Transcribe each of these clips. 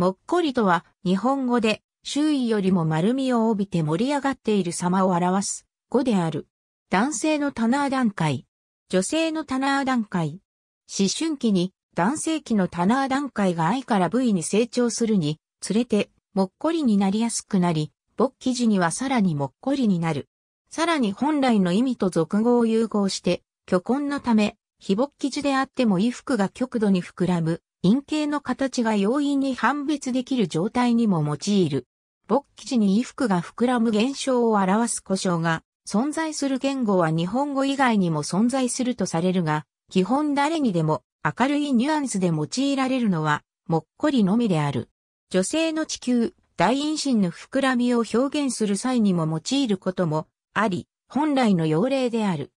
もっこりとは、日本語で、周囲よりも丸みを帯びて盛り上がっている様を表す語である。男性の棚段階、女性の棚段階。思春期に男性期の棚段階が愛から V に成長するにつれて、もっこりになりやすくなり、勃起時にはさらにもっこりになる。さらに本来の意味と俗語を融合して、虚根のため、非勃起時であっても衣服が極度に膨らむ陰形の形が容易に判別できる状態にも用いる。勃起時に衣服が膨らむ現象を表す故障が存在する言語は日本語以外にも存在するとされるが、基本誰にでも明るいニュアンスで用いられるのはもっこりのみである。女性の地球、大陰唇の膨らみを表現する際にも用いることもあり、本来の要例である。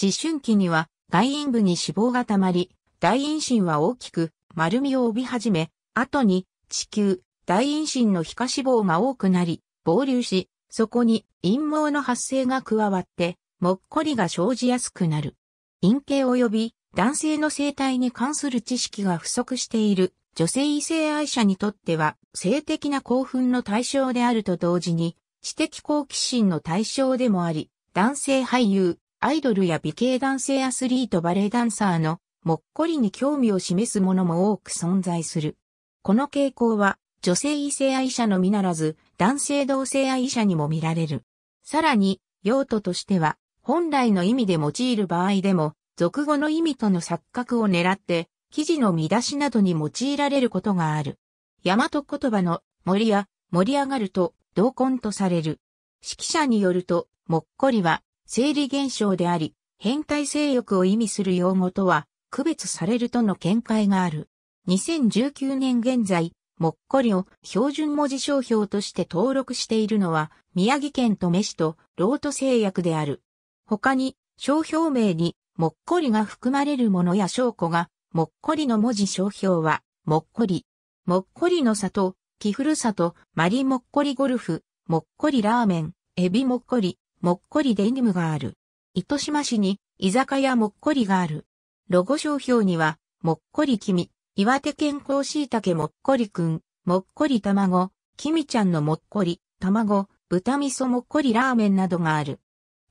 思春期には外陰部に脂肪が溜まり、大陰唇は大きく、丸みを帯び始め、後に地球、大陰唇の皮下脂肪が多くなり、膨流し、そこに陰毛の発生が加わって、もっこりが生じやすくなる。陰茎及び男性の生態に関する知識が不足している女性異性愛者にとっては性的な興奮の対象であると同時に知的好奇心の対象でもあり、男性俳優、アイドルや美形男性アスリートバレエダンサーのもっこりに興味を示すものも多く存在する。この傾向は、女性異性愛者のみならず、男性同性愛者にも見られる。さらに、用途としては、本来の意味で用いる場合でも、俗語の意味との錯覚を狙って、記事の見出しなどに用いられることがある。大和言葉の森や盛り上がると同根とされる。指揮者によると、もっこりは生理現象であり、変態性欲を意味する用語とは区別されるとの見解がある。2019年現在、もっこりを標準文字商標として登録しているのは、宮城県と飯市とロート製薬である。他に、商標名に、もっこりが含まれるものや証拠が、もっこりの文字商標は、もっこり。もっこりの里、木古里、マリもっこりゴルフ、もっこりラーメン、エビもっこり、もっこりデニムがある。糸島市に、居酒屋もっこりがある。ロゴ商標には、もっこり君、岩手県甲椎茸もっこりくん、もっこり卵、君ちゃんのもっこり、卵、豚味噌もっこりラーメンなどがある。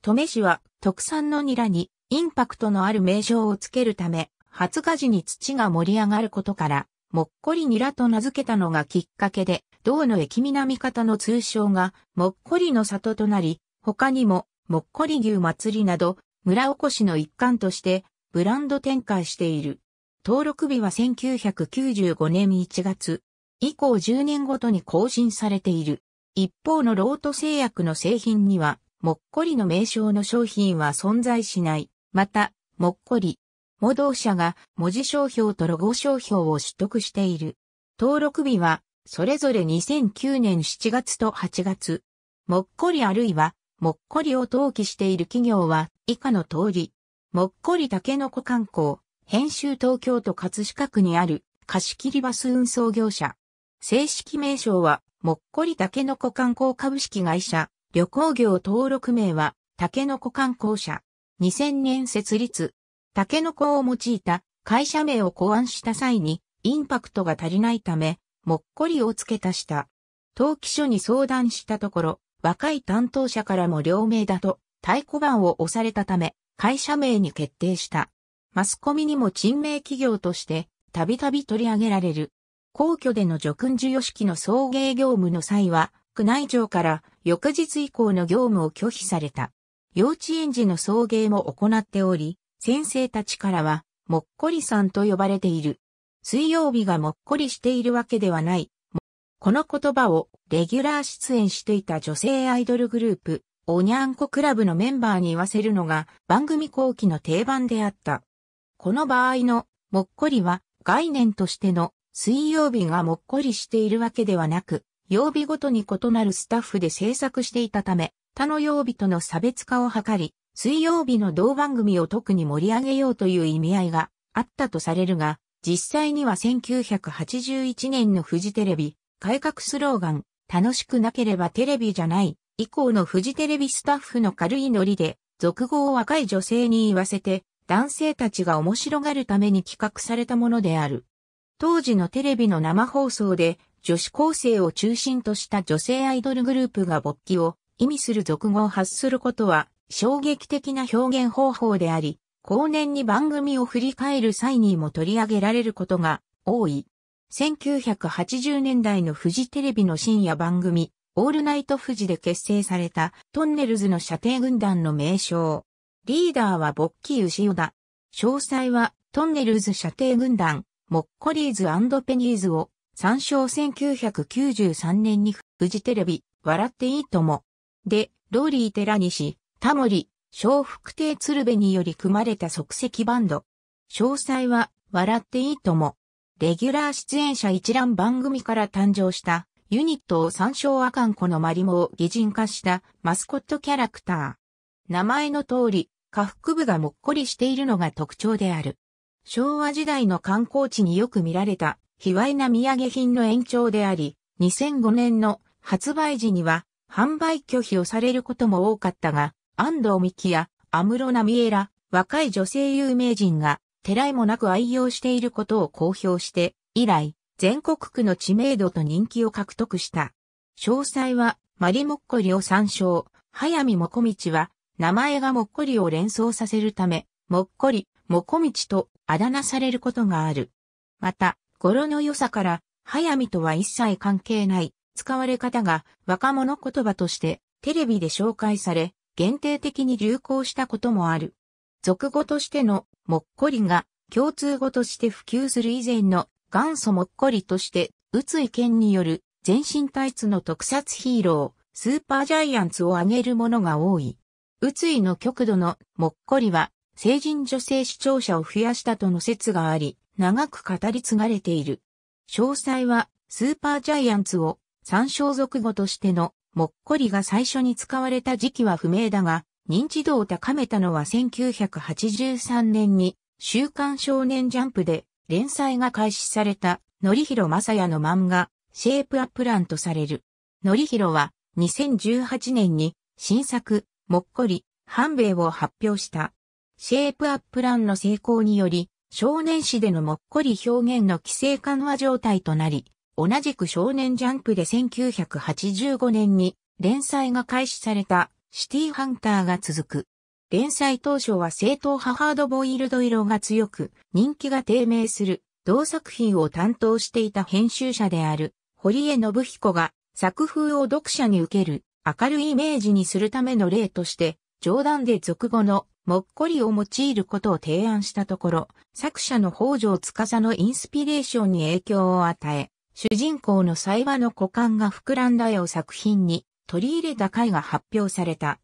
登米市は特産のニラにインパクトのある名称をつけるため、発芽時に土が盛り上がることから、もっこりニラと名付けたのがきっかけで、道の駅南方の通称が、もっこりの里となり、他にも、もっこり牛祭りなど、村おこしの一環として、ブランド展開している。登録日は1995年1月以降10年ごとに更新されている。一方のロート製薬の製品には、もっこりの名称の商品は存在しない。また、もっこり。模導者が文字商標とロゴ商標を取得している。登録日は、それぞれ2009年7月と8月。もっこりあるいは、もっこりを登記している企業は、以下の通り、もっこりたけのこ観光、編集東京都葛飾区にある貸切バス運送業者。正式名称は、もっこりたけのこ観光株式会社、旅行業登録名は、たけのこ観光社。2000年設立。たけのこを用いた会社名を考案した際に、インパクトが足りないため、もっこりを付け足した。登記書に相談したところ、若い担当者からも両名だと、太鼓判を押されたため、会社名に決定した。マスコミにも陳名企業として、たびたび取り上げられる。皇居での叙勲授与式の送迎業務の際は、宮内庁から翌日以降の業務を拒否された。幼稚園児の送迎も行っており、先生たちからは、もっこりさんと呼ばれている。水曜日がもっこりしているわけではない。この言葉をレギュラー出演していた女性アイドルグループ、おにゃんこクラブのメンバーに言わせるのが番組後期の定番であった。この場合のもっこりは概念としての水曜日がもっこりしているわけではなく、曜日ごとに異なるスタッフで制作していたため、他の曜日との差別化を図り、水曜日の同番組を特に盛り上げようという意味合いがあったとされるが、実際には1981年のフジテレビ、改革スローガン、楽しくなければテレビじゃない以降のフジテレビスタッフの軽いノリで、俗語を若い女性に言わせて、男性たちが面白がるために企画されたものである。当時のテレビの生放送で、女子高生を中心とした女性アイドルグループが勃起を意味する俗語を発することは衝撃的な表現方法であり、後年に番組を振り返る際にも取り上げられることが多い。1980年代のフジテレビの深夜番組、オールナイト富士で結成されたトンネルズの射程軍団の名称。リーダーはボッキー牛尾だ。詳細はトンネルズ射程軍団、モッコリーズペニーズを参照1993年にフジテレビ、笑っていいとも。で、ローリー寺西、タモリ、小福亭鶴瓶により組まれた即席バンド。詳細は、笑っていいとも。レギュラー出演者一覧番組から誕生したユニットを参照アカンコのマリモを擬人化したマスコットキャラクター。名前の通り、下腹部がもっこりしているのが特徴である。昭和時代の観光地によく見られた、卑猥な土産品の延長であり、2005年の発売時には販売拒否をされることも多かったが、安藤美希や安室奈美恵ら若い女性有名人が、てらいもなく愛用していることを公表して、以来、全国区の知名度と人気を獲得した。詳細は、マリモッコリを参照。早見モコミチは、名前がモッコリを連想させるため、もっこり、モコミチとあだ名されることがある。また、語呂の良さから、早見とは一切関係ない、使われ方が若者言葉としてテレビで紹介され、限定的に流行したこともある。俗語としてのもっこりが共通語として普及する以前の元祖もっこりとして、宇津井健による全身タイツの特撮ヒーロー、スーパージャイアンツを挙げるものが多い。宇津井の極度のもっこりは、成人女性視聴者を増やしたとの説があり、長く語り継がれている。詳細は、スーパージャイアンツを参照続語としてのもっこりが最初に使われた時期は不明だが、認知度を高めたのは1983年に週刊少年ジャンプで連載が開始された、のりひろまさやの漫画、シェイプアップランとされる。のりひろは、2018年に、新作、もっこり、半兵衛を発表した。シェイプアップランの成功により、少年誌でのもっこり表現の規制緩和状態となり、同じく少年ジャンプで1985年に連載が開始されたシティハンターが続く。連載当初は正統派ハードボイルド色が強く、人気が低迷する、同作品を担当していた編集者である、堀江信彦が、作風を読者に受ける、明るいイメージにするための例として、冗談で俗語の、もっこりを用いることを提案したところ、作者の北条司のインスピレーションに影響を与え、主人公の才話の股間が膨らんだ絵を作品に取り入れた回が発表された。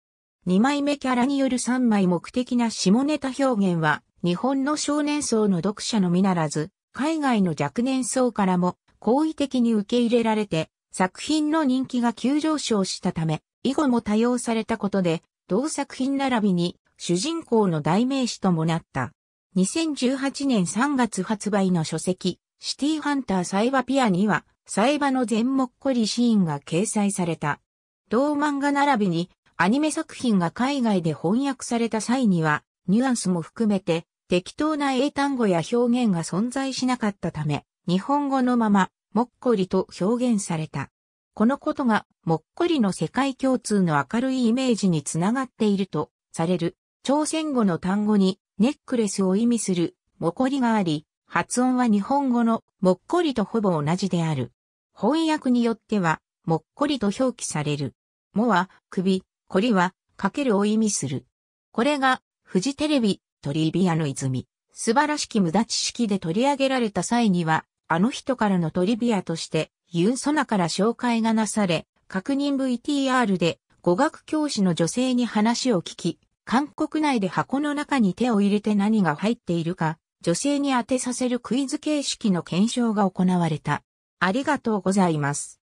2枚目キャラによる3枚目的な下ネタ表現は、日本の少年層の読者のみならず、海外の若年層からも好意的に受け入れられて、作品の人気が急上昇したため、以後も多用されたことで、同作品並びに主人公の代名詞ともなった。2018年3月発売の書籍、シティハンターサイバピアには、サイバの全もっこりシーンが掲載された。同漫画並びに、アニメ作品が海外で翻訳された際には、ニュアンスも含めて、適当な英単語や表現が存在しなかったため、日本語のまま、もっこりと表現された。このことが、もっこりの世界共通の明るいイメージにつながっていると、される、朝鮮語の単語に、ネックレスを意味する、もこりがあり、発音は日本語の、もっこりとほぼ同じである。翻訳によっては、もっこりと表記される。もは、首、こりは、かけるを意味する。これが、フジテレビ、トリビアの泉、素晴らしき無駄知識で取り上げられた際には、あの人からのトリビアとして、ユンソナから紹介がなされ、確認 VTR で語学教師の女性に話を聞き、韓国内で箱の中に手を入れて何が入っているか、女性に当てさせるクイズ形式の検証が行われた。ありがとうございます。